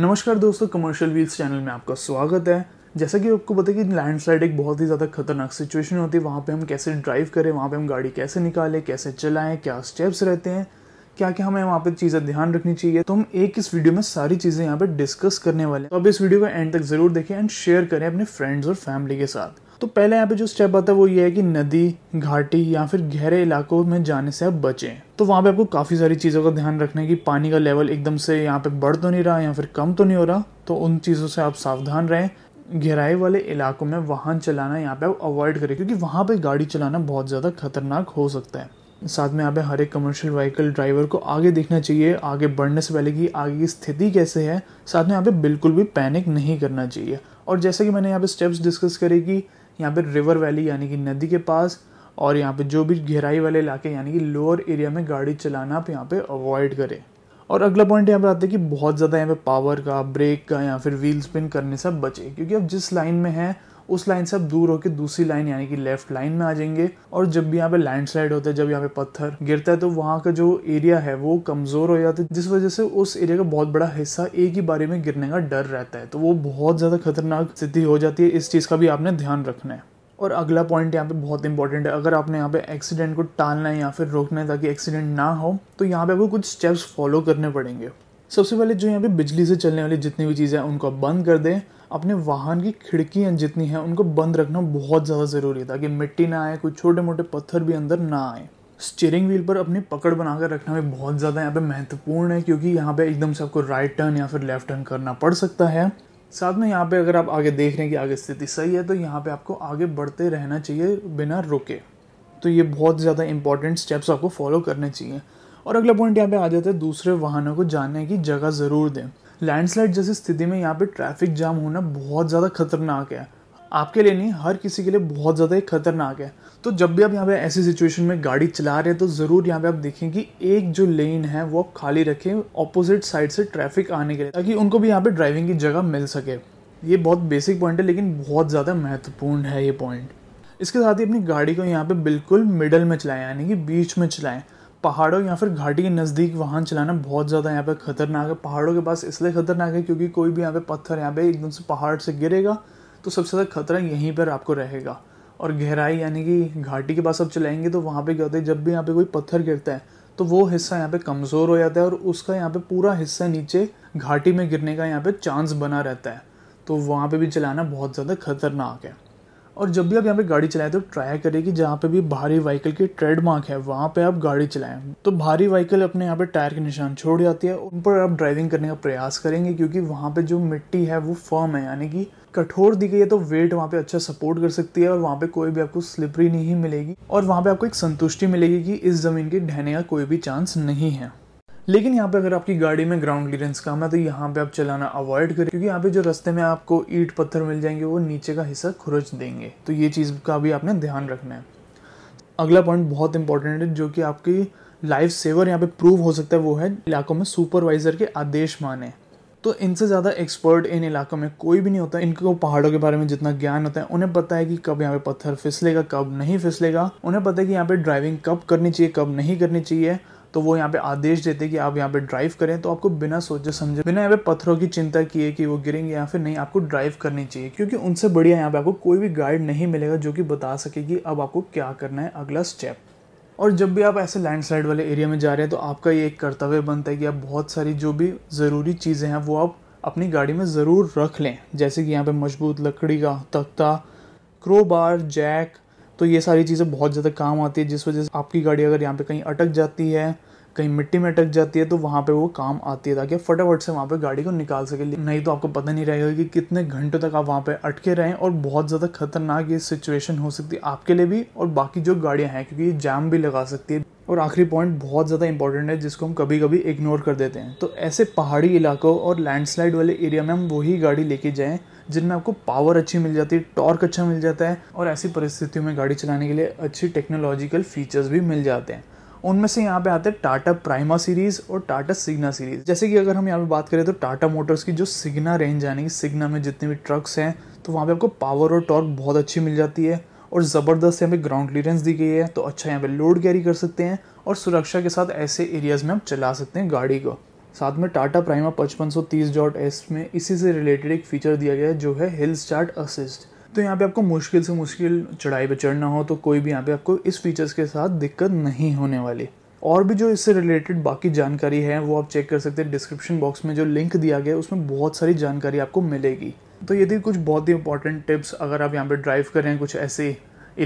नमस्कार दोस्तों commercial wheels channel में आपका स्वागत है जैसा कि आपको पता है कि लैंडस्लाइड एक बहुत ही ज़्यादा खतरनाक सिचुएशन होती है वहाँ पे हम कैसे ड्राइव करें वहाँ पे हम गाड़ी कैसे निकालें कैसे चलाएं क्या स्टेप्स रहते हैं क्या क्या हमें वहाँ पे चीज़ें ध्यान रखनी चाहिए तो हम एक इस वीडियो में सारी चीज़ें यहाँ पे डिस्कस करने वाले हैं तो अब इस वीडियो को एंड तक जरूर देखें एंड शेयर करें अपने फ्रेंड्स और फैमिली के साथ तो पहले यहाँ पे जो स्टेप आता है वो ये है कि नदी घाटी या फिर गहरे इलाकों में जाने से आप बचें तो वहाँ पे आपको काफ़ी सारी चीज़ों का ध्यान रखना है कि पानी का लेवल एकदम से यहाँ पे बढ़ तो नहीं रहा या फिर कम तो नहीं हो रहा तो उन चीज़ों से आप सावधान रहें गहराई वाले इलाकों में वाहन चलाना यहाँ पे आप अवॉइड करें क्योंकि वहाँ पे गाड़ी चलाना बहुत ज़्यादा खतरनाक हो सकता है साथ में यहाँ पे हर एक कमर्शियल व्हीकल ड्राइवर को आगे देखना चाहिए आगे बढ़ने से पहले कि आगे की स्थिति कैसे है साथ में यहाँ पे बिल्कुल भी पैनिक नहीं करना चाहिए और जैसे कि मैंने यहाँ पे स्टेप्स डिस्कस करे कि यहाँ पे रिवर वैली यानी कि नदी के पास और यहाँ पे जो भी गहराई वाले इलाके यानी कि लोअर एरिया में गाड़ी चलाना आप यहाँ पे अवॉइड करें और अगला पॉइंट यहाँ पर आता है कि बहुत ज़्यादा यहाँ पे पावर का ब्रेक का या फिर व्हील स्पिन करने से बचे क्योंकि आप जिस लाइन में हैं उस लाइन से आप दूर होकर दूसरी लाइन यानी कि लेफ्ट लाइन में आ जाएंगे और जब भी यहाँ पे लैंडस्लाइड होता है जब यहाँ पे पत्थर गिरता है तो वहाँ का जो एरिया है वो कमज़ोर हो जाता है जिस वजह से उस एरिया का बहुत बड़ा हिस्सा एक ही बारे में गिरने का डर रहता है तो वो बहुत ज़्यादा खतरनाक स्थिति हो जाती है इस चीज़ का भी आपने ध्यान रखना है और अगला पॉइंट यहाँ पे बहुत इंपॉर्टेंट है अगर आपने यहाँ पे एक्सीडेंट को टालना है या फिर रोकना है ताकि एक्सीडेंट ना हो तो यहाँ पे आपको कुछ स्टेप्स फॉलो करने पड़ेंगे सबसे पहले जो यहाँ पे बिजली से चलने वाली जितनी भी चीज़ें हैं उनको आप बंद कर दें अपने वाहन की खिड़कियाँ जितनी हैं उनको बंद रखना बहुत ज़्यादा ज़रूरी है ताकि मिट्टी ना आए कोई छोटे मोटे पत्थर भी अंदर ना आए स्टीयरिंग व्हील पर अपनी पकड़ बनाकर रखना भी बहुत ज़्यादा यहाँ पे महत्वपूर्ण है क्योंकि यहाँ पे एकदम से आपको राइट टर्न या फिर लेफ्ट टर्न करना पड़ सकता है साथ में यहाँ पे अगर आप आगे देख रहे हैं कि आगे स्थिति सही है तो यहाँ पे आपको आगे बढ़ते रहना चाहिए बिना रुके तो ये बहुत ज़्यादा इंपॉर्टेंट स्टेप्स आपको फॉलो करने चाहिए और अगला पॉइंट यहाँ पे आ जाता है दूसरे वाहनों को जाने की जगह ज़रूर दें लैंडस्लाइड जैसी स्थिति में यहाँ पे ट्रैफिक जाम होना बहुत ज़्यादा खतरनाक है आपके लिए नहीं हर किसी के लिए बहुत ज़्यादा ही खतरनाक है तो जब भी आप यहाँ पे ऐसी सिचुएशन में गाड़ी चला रहे हैं तो ज़रूर यहाँ पे आप देखें कि एक जो लेन है वो आप खाली रखें ऑपोजिट साइड से ट्रैफिक आने के लिए ताकि उनको भी यहाँ पे ड्राइविंग की जगह मिल सके ये बहुत बेसिक पॉइंट है लेकिन बहुत ज़्यादा महत्वपूर्ण है ये पॉइंट इसके साथ ही अपनी गाड़ी को यहाँ पे बिल्कुल मिडल में चलाएं यानी कि बीच में चलाएं पहाड़ों या फिर घाटी के नज़दीक वाहन चलाना बहुत ज़्यादा यहाँ पे खतरनाक है पहाड़ों के पास इसलिए खतरनाक है क्योंकि कोई भी यहाँ पे पत्थर यहाँ पे एकदम से पहाड़ से गिरेगा तो सबसे ज़्यादा खतरा यहीं पर आपको रहेगा और गहराई यानी कि घाटी के पास आप चलाएंगे तो वहाँ पे क्या होता है जब भी यहाँ पे कोई पत्थर गिरता है तो वो हिस्सा यहाँ पे कमज़ोर हो जाता है और उसका यहाँ पे पूरा हिस्सा नीचे घाटी में गिरने का यहाँ पे चांस बना रहता है तो वहाँ पे भी चलाना बहुत ज़्यादा खतरनाक है और जब भी आप यहाँ पे गाड़ी चलाएं तो ट्राई करें कि जहाँ पे भी भारी व्हीकल की ट्रेडमार्क है वहाँ पे आप गाड़ी चलाएं तो भारी व्हीकल अपने यहाँ पे टायर के निशान छोड़ जाती है उन पर आप ड्राइविंग करने का प्रयास करेंगे क्योंकि वहाँ पे जो मिट्टी है वो फर्म है यानी कि कठोर दी गई है तो वेट वहाँ पे अच्छा सपोर्ट कर सकती है और वहाँ पे कोई भी आपको स्लिपरी नहीं मिलेगी और वहाँ पे आपको एक संतुष्टि मिलेगी कि इस ज़मीन के ढहने का कोई भी चांस नहीं है लेकिन यहाँ पे अगर आपकी गाड़ी में ग्राउंड क्लियरेंस कम है तो यहाँ पे आप चलाना अवॉइड करें क्योंकि यहाँ पे जो रास्ते में आपको ईट पत्थर मिल जाएंगे वो नीचे का हिस्सा खुरच देंगे तो ये चीज़ का भी आपने ध्यान रखना है अगला पॉइंट बहुत इंपॉर्टेंट है जो कि आपकी लाइफ सेवर यहाँ पे प्रूव हो सकता है वो है इलाकों में सुपरवाइजर के आदेश माने तो इनसे ज़्यादा एक्सपर्ट इन इलाकों में कोई भी नहीं होता इनको पहाड़ों के बारे में जितना ज्ञान होता है उन्हें पता है कि कब यहाँ पे पत्थर फिसलेगा कब नहीं फिसलेगा उन्हें पता है कि यहाँ पे ड्राइविंग कब करनी चाहिए कब नहीं करनी चाहिए तो वो यहाँ पे आदेश देते हैं कि आप यहाँ पे ड्राइव करें तो आपको बिना सोचे समझे बिना यहाँ पे पत्थरों की चिंता किए कि वो गिरेंगे या फिर नहीं आपको ड्राइव करनी चाहिए क्योंकि उनसे बढ़िया यहाँ पे आपको कोई भी गाइड नहीं मिलेगा जो कि बता सके कि अब आपको क्या करना है अगला स्टेप और जब भी आप ऐसे लैंडस्लाइड वाले एरिया में जा रहे हैं तो आपका ये एक कर्तव्य बनता है कि आप बहुत सारी जो भी ज़रूरी चीज़ें हैं वो आप अपनी गाड़ी में ज़रूर रख लें जैसे कि यहाँ पे मजबूत लकड़ी का तख्ता क्रोबार जैक तो ये सारी चीज़ें बहुत ज़्यादा काम आती है जिस वजह से आपकी गाड़ी अगर यहाँ पे कहीं अटक जाती है कहीं मिट्टी में अटक जाती है तो वहाँ पे वो काम आती है ताकि फटाफट से वहाँ पे गाड़ी को निकाल सके नहीं तो आपको पता नहीं रहेगा कि कितने घंटों तक आप वहाँ पे अटके रहें और बहुत ज़्यादा खतरनाक ये सिचुएशन हो सकती है आपके लिए भी और बाकी जो गाड़ियाँ हैं क्योंकि ये जैम भी लगा सकती है और आखिरी पॉइंट बहुत ज़्यादा इंपॉर्टेंट है जिसको हम कभी कभी इग्नोर कर देते हैं तो ऐसे पहाड़ी इलाकों और लैंडस्लाइड वाले एरिया में हम वही गाड़ी लेके जाए जिनमें आपको पावर अच्छी मिल जाती है टॉर्क अच्छा मिल जाता है और ऐसी परिस्थितियों में गाड़ी चलाने के लिए अच्छी टेक्नोलॉजिकल फीचर्स भी मिल जाते हैं उनमें से यहाँ पे आते हैं टाटा प्राइमा सीरीज और टाटा सिग्ना सीरीज जैसे कि अगर हम यहाँ पे बात करें तो टाटा मोटर्स की जो सिग्ना रेंज यानी की सिग्ना में जितने भी ट्रक्स हैं तो वहाँ पे आपको पावर और टॉर्क बहुत अच्छी मिल जाती है और ज़बरदस्त यहाँ पे ग्राउंड क्लियरेंस दी गई है तो अच्छा यहाँ पे लोड कैरी कर सकते हैं और सुरक्षा के साथ ऐसे एरियाज में आप चला सकते हैं गाड़ी को साथ में टाटा प्राइमा पचपन सौ तीस डॉट एस में इसी से रिलेटेड एक फीचर दिया गया है जो है हिल स्टार्ट असिस्ट तो यहाँ पे आपको मुश्किल से मुश्किल चढ़ाई पे चढ़ना हो तो कोई भी यहाँ पे आपको इस फीचर्स के साथ दिक्कत नहीं होने वाली और भी जो इससे रिलेटेड बाकी जानकारी है वो आप चेक कर सकते हैं डिस्क्रिप्शन बॉक्स में जो लिंक दिया गया है उसमें बहुत सारी जानकारी आपको मिलेगी तो ये थी कुछ बहुत ही इंपॉर्टेंट टिप्स अगर आप यहाँ पर ड्राइव करें कुछ ऐसे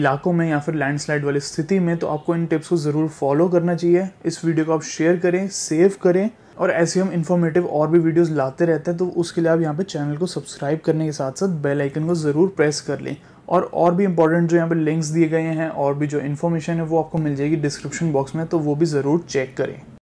इलाकों में या फिर लैंडस्लाइड वाली स्थिति में तो आपको इन टिप्स को ज़रूर फॉलो करना चाहिए इस वीडियो को आप शेयर करें सेव करें और ऐसे हम इन्फॉर्मेटिव और भी वीडियोस लाते रहते हैं तो उसके लिए आप यहाँ पे चैनल को सब्सक्राइब करने के साथ साथ बेल आइकन को ज़रूर प्रेस कर लें और और भी इंपॉर्टेंट जो यहाँ पे लिंक्स दिए गए हैं और भी जो इन्फॉर्मेशन है वो आपको मिल जाएगी डिस्क्रिप्शन बॉक्स में तो वो भी ज़रूर चेक करें